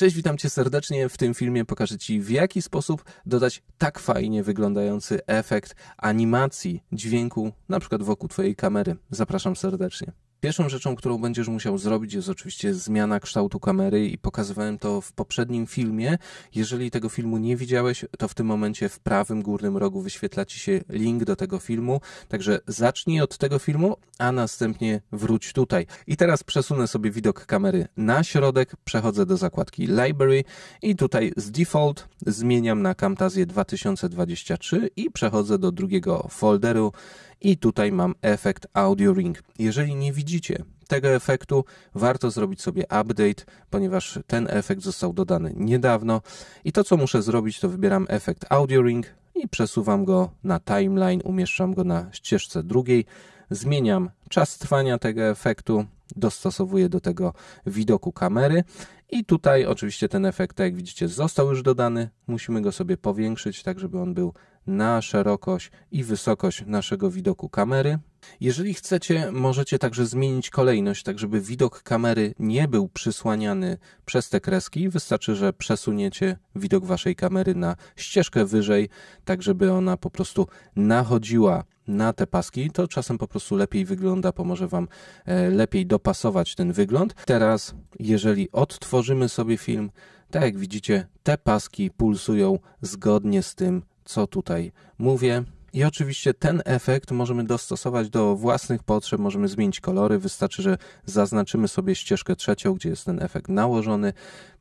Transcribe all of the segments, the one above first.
Cześć, witam cię serdecznie. W tym filmie pokażę ci, w jaki sposób dodać tak fajnie wyglądający efekt animacji dźwięku, na przykład wokół twojej kamery. Zapraszam serdecznie. Pierwszą rzeczą, którą będziesz musiał zrobić, jest oczywiście zmiana kształtu kamery i pokazywałem to w poprzednim filmie. Jeżeli tego filmu nie widziałeś, to w tym momencie w prawym górnym rogu wyświetla ci się link do tego filmu. Także zacznij od tego filmu, a następnie wróć tutaj. I teraz przesunę sobie widok kamery na środek, przechodzę do zakładki Library i tutaj z default zmieniam na Camtasia 2023 i przechodzę do drugiego folderu i tutaj mam efekt Audio Ring. Jeżeli nie widzicie tego efektu, warto zrobić sobie update, ponieważ ten efekt został dodany niedawno i to co muszę zrobić to wybieram efekt Audio Ring i przesuwam go na timeline, umieszczam go na ścieżce drugiej, zmieniam czas trwania tego efektu, dostosowuję do tego widoku kamery i tutaj oczywiście ten efekt, tak jak widzicie, został już dodany. Musimy go sobie powiększyć, tak żeby on był na szerokość i wysokość naszego widoku kamery. Jeżeli chcecie, możecie także zmienić kolejność, tak żeby widok kamery nie był przysłaniany przez te kreski. Wystarczy, że przesuniecie widok waszej kamery na ścieżkę wyżej, tak żeby ona po prostu nachodziła na te paski. To czasem po prostu lepiej wygląda, pomoże wam e, lepiej dopasować ten wygląd. Teraz, jeżeli odtworzymy sobie film, tak jak widzicie, te paski pulsują zgodnie z tym, co tutaj mówię. I oczywiście ten efekt możemy dostosować do własnych potrzeb, możemy zmienić kolory. Wystarczy, że zaznaczymy sobie ścieżkę trzecią, gdzie jest ten efekt nałożony.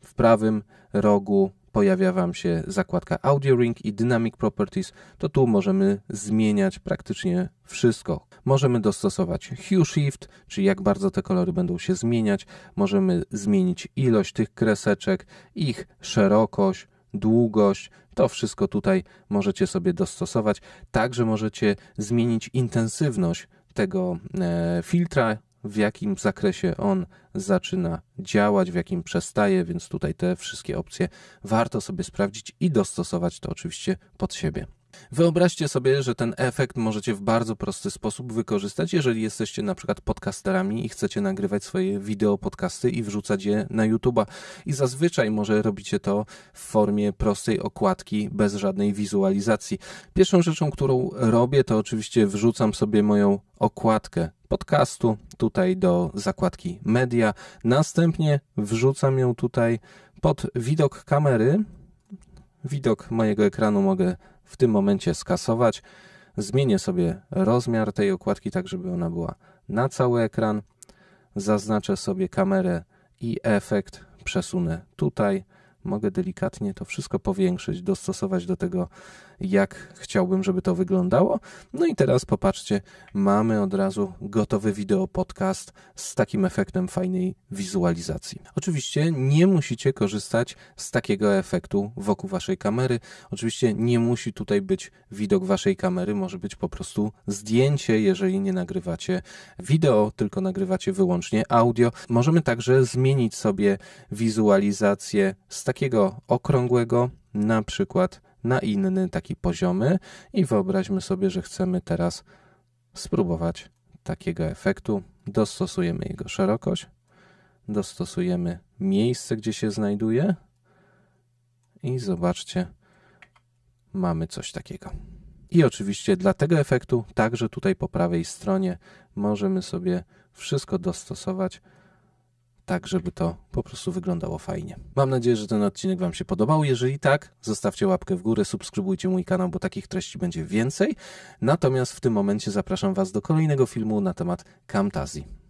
W prawym rogu pojawia Wam się zakładka Audio Ring i Dynamic Properties, to tu możemy zmieniać praktycznie wszystko. Możemy dostosować Hue Shift, czyli jak bardzo te kolory będą się zmieniać. Możemy zmienić ilość tych kreseczek, ich szerokość, długość, to wszystko tutaj możecie sobie dostosować. Także możecie zmienić intensywność tego e, filtra, w jakim zakresie on zaczyna działać, w jakim przestaje, więc tutaj te wszystkie opcje warto sobie sprawdzić i dostosować to oczywiście pod siebie. Wyobraźcie sobie, że ten efekt możecie w bardzo prosty sposób wykorzystać, jeżeli jesteście na przykład podcasterami i chcecie nagrywać swoje wideo podcasty i wrzucać je na YouTube'a. I zazwyczaj może robicie to w formie prostej okładki, bez żadnej wizualizacji. Pierwszą rzeczą, którą robię, to oczywiście wrzucam sobie moją okładkę podcastu, tutaj do zakładki media. Następnie wrzucam ją tutaj pod widok kamery Widok mojego ekranu mogę w tym momencie skasować. Zmienię sobie rozmiar tej okładki, tak żeby ona była na cały ekran. Zaznaczę sobie kamerę i efekt, przesunę tutaj mogę delikatnie to wszystko powiększyć, dostosować do tego, jak chciałbym, żeby to wyglądało. No i teraz popatrzcie, mamy od razu gotowy wideo podcast z takim efektem fajnej wizualizacji. Oczywiście nie musicie korzystać z takiego efektu wokół waszej kamery. Oczywiście nie musi tutaj być widok waszej kamery, może być po prostu zdjęcie, jeżeli nie nagrywacie wideo, tylko nagrywacie wyłącznie audio. Możemy także zmienić sobie wizualizację z takiego okrągłego na przykład na inny taki poziomy i wyobraźmy sobie, że chcemy teraz spróbować takiego efektu. Dostosujemy jego szerokość, dostosujemy miejsce, gdzie się znajduje i zobaczcie, mamy coś takiego. I oczywiście dla tego efektu, także tutaj po prawej stronie, możemy sobie wszystko dostosować tak, żeby to po prostu wyglądało fajnie. Mam nadzieję, że ten odcinek Wam się podobał. Jeżeli tak, zostawcie łapkę w górę, subskrybujcie mój kanał, bo takich treści będzie więcej. Natomiast w tym momencie zapraszam Was do kolejnego filmu na temat Camtazji.